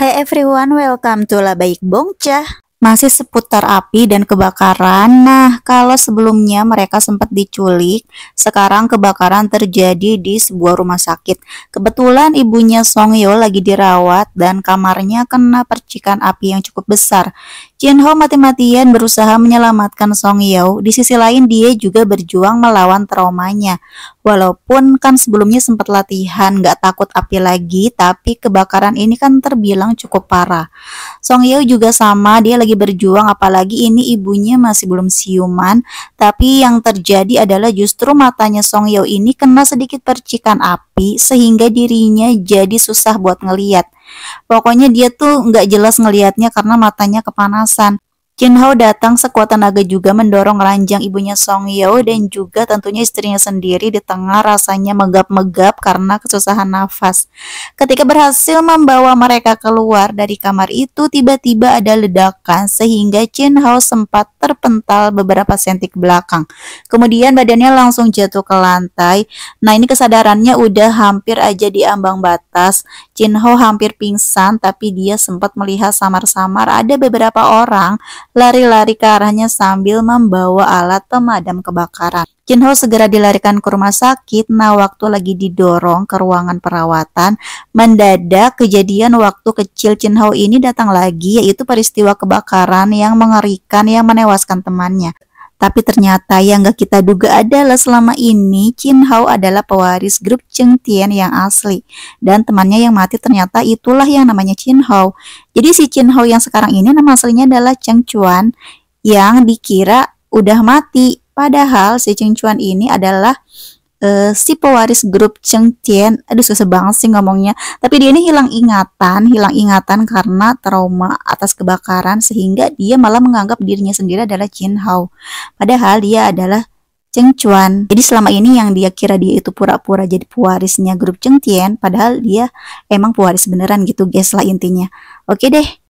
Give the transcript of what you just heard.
Hai everyone, welcome to La Baik Bongcah masih seputar api dan kebakaran. Nah, kalau sebelumnya mereka sempat diculik, sekarang kebakaran terjadi di sebuah rumah sakit. Kebetulan ibunya Song Yeo lagi dirawat dan kamarnya kena percikan api yang cukup besar. Jin Ho mati-matian berusaha menyelamatkan Song Yeo. Di sisi lain, dia juga berjuang melawan traumanya. Walaupun kan sebelumnya sempat latihan gak takut api lagi, tapi kebakaran ini kan terbilang cukup parah. Song Yeo juga sama, dia lagi berjuang apalagi ini ibunya masih belum siuman. Tapi yang terjadi adalah justru matanya Song Yeo ini kena sedikit percikan api sehingga dirinya jadi susah buat ngeliat. Pokoknya dia tuh nggak jelas ngelihatnya karena matanya kepanasan. Jin Hao datang sekuat tenaga juga mendorong ranjang ibunya Song Yeo dan juga tentunya istrinya sendiri di tengah rasanya megap-megap karena kesusahan nafas. Ketika berhasil membawa mereka keluar dari kamar itu, tiba-tiba ada ledakan sehingga Jin Hao sempat terpental beberapa senti ke belakang. Kemudian badannya langsung jatuh ke lantai. Nah ini kesadarannya udah hampir aja di ambang batas. Jin Ho hampir pingsan tapi dia sempat melihat samar-samar ada beberapa orang lari-lari ke arahnya sambil membawa alat pemadam kebakaran. Jin Ho segera dilarikan ke rumah sakit. Nah, waktu lagi didorong ke ruangan perawatan, mendadak kejadian waktu kecil Jin Ho ini datang lagi, yaitu peristiwa kebakaran yang mengerikan yang menewaskan temannya. Tapi ternyata yang gak kita duga adalah selama ini Chin Hao adalah pewaris grup Cheng Tian yang asli. Dan temannya yang mati ternyata itulah yang namanya Chin Hao. Jadi si Chin Hao yang sekarang ini nama aslinya adalah Cheng Chuan yang dikira udah mati. Padahal si Cheng Chuan ini adalah uh, si pewaris grup Cheng Tian aduh susah banget sih ngomongnya tapi dia ini hilang ingatan hilang ingatan karena trauma atas kebakaran sehingga dia malah menganggap dirinya sendiri adalah Jin Hao padahal dia adalah Cheng Chuan. Jadi selama ini yang dia kira dia itu pura-pura jadi pewarisnya grup Cheng Tian, padahal dia emang pewaris beneran gitu guys lah intinya. Oke deh,